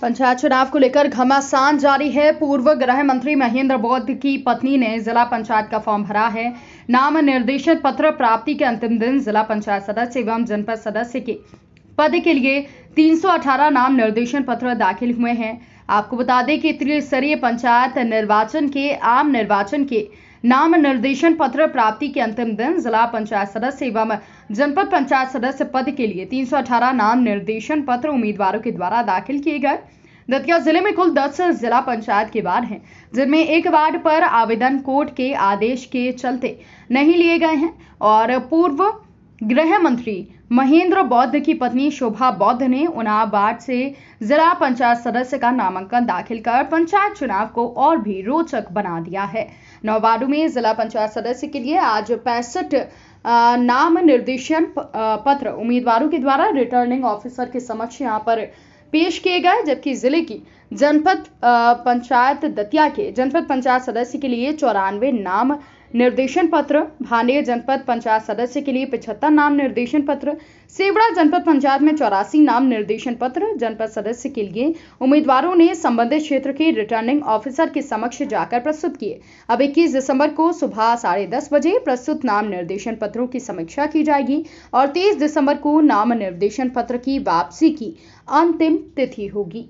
पंचायत चुनाव को लेकर घमासान जारी है पूर्व गृह मंत्री महेंद्र बौद्ध की पत्नी ने जिला पंचायत का फॉर्म भरा है नाम निर्देशन पत्र प्राप्ति के अंतिम दिन जिला पंचायत सदस्य एवं जनपद सदस्य के पद के लिए 318 नाम निर्देशन पत्र दाखिल हुए हैं आपको बता दें कि त्रिस्तरीय पंचायत निर्वाचन के आम निर्वाचन के नाम निर्देशन पत्र प्राप्ति के अंतिम दिन जिला पंचायत सदस्य एवं जनपद पंचायत सदस्य पद के लिए 318 नाम निर्देशन पत्र उम्मीदवारों के द्वारा दाखिल किए गए दतिया जिले में कुल 10 जिला पंचायत के वार्ड हैं जिनमें एक वार्ड पर आवेदन कोर्ट के आदेश के चलते नहीं लिए गए हैं और पूर्व गृह मंत्री महेंद्र बौद्ध की पत्नी शोभा बौद्ध ने उनाबाद से जिला पंचायत सदस्य का नामांकन दाखिल कर पंचायत चुनाव को और भी रोचक बना दिया है नौबाडू में जिला पंचायत सदस्य के लिए आज पैंसठ नाम निर्देशन पत्र उम्मीदवारों के द्वारा रिटर्निंग ऑफिसर के समक्ष यहाँ पर पेश किए गए जबकि जिले की जनपद पंचायत दतिया के जनपद पंचायत सदस्य के लिए चौरानवे नाम निर्देशन पत्र भांडेर जनपद पंचायत सदस्य के लिए पिछहत्तर नाम निर्देशन पत्र सेवड़ा जनपद पंचायत में चौरासी नाम निर्देशन पत्र जनपद सदस्य के लिए उम्मीदवारों ने संबंधित क्षेत्र के रिटर्निंग ऑफिसर के समक्ष जाकर प्रस्तुत किए अब 21 दिसंबर को सुबह साढ़े दस बजे प्रस्तुत नाम निर्देशन पत्रों की समीक्षा की जाएगी और तेईस दिसंबर को नाम निर्देशन पत्र की वापसी की अंतिम तिथि होगी